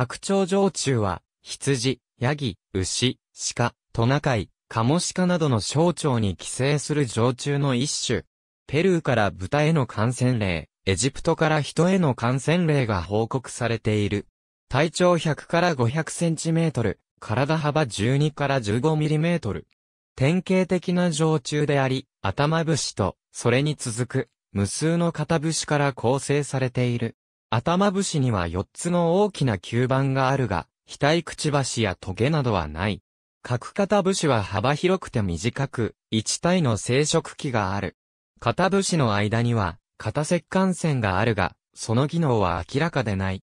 白鳥常駐は、羊、ヤギ、牛、鹿、トナカイ、カモシカなどの小腸に寄生する常駐の一種。ペルーから豚への感染例、エジプトから人への感染例が報告されている。体長100から500センチメートル、体幅12から15ミリメートル。典型的な常駐であり、頭節と、それに続く、無数の肩節から構成されている。頭節には4つの大きな吸盤があるが、額くちばしやトゲなどはない。角肩節は幅広くて短く、一体の生殖器がある。肩節の間には、肩石管線があるが、その機能は明らかでない。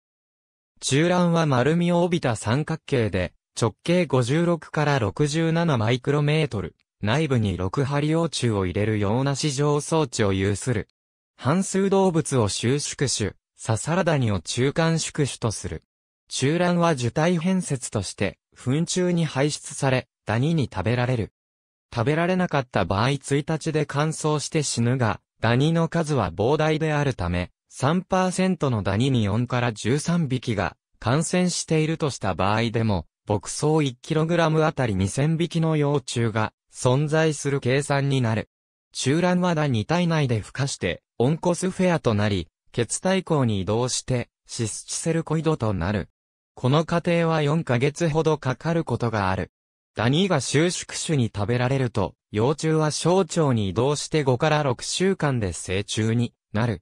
中卵は丸みを帯びた三角形で、直径56から67マイクロメートル。内部に6針幼虫を入れるような市場装置を有する。半数動物を収縮種、ササラダニを中間宿主とする。中卵は受体変節として、糞虫に排出され、ダニに食べられる。食べられなかった場合1日で乾燥して死ぬが、ダニの数は膨大であるため、3%のダニに4から13匹が感染しているとした場合でも、牧草 1kg あたり2000匹の幼虫が存在する計算になる。中卵はダニ体内で孵化して、オンコスフェアとなり、血体孔に移動して、シスチセルコイドとなる。この過程は4ヶ月ほどかかることがある。ダニが収縮種に食べられると、幼虫は小腸に移動して5から6週間で成虫になる。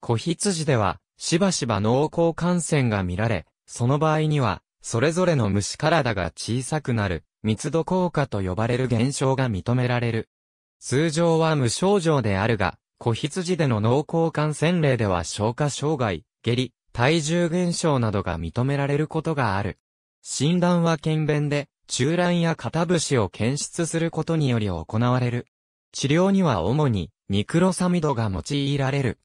子羊では、しばしば濃厚感染が見られ、その場合には、それぞれの虫体が小さくなる、密度効果と呼ばれる現象が認められる。通常は無症状であるが、小羊での濃厚感染例では消化障害、下痢、体重減少などが認められることがある。診断は検便で、中卵や肩節を検出することにより行われる。治療には主に、ニクロサミドが用いられる。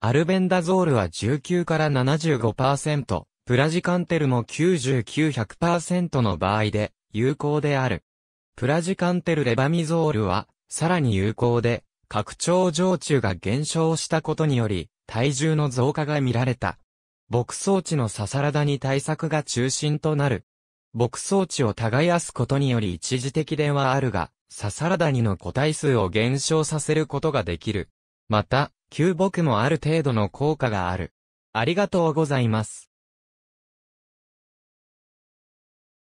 アルベンダゾールは19から75%、プラジカンテルも99%の場合で有効である。プラジカンテルレバミゾールはさらに有効で拡張常駐が減少したことにより、体重の増加が見られた。牧草地のササラダに対策が中心となる。牧草地を耕すことにより一時的ではあるが、ササラダにの個体数を減少させることができる。また、休木もある程度の効果がある。ありがとうございます。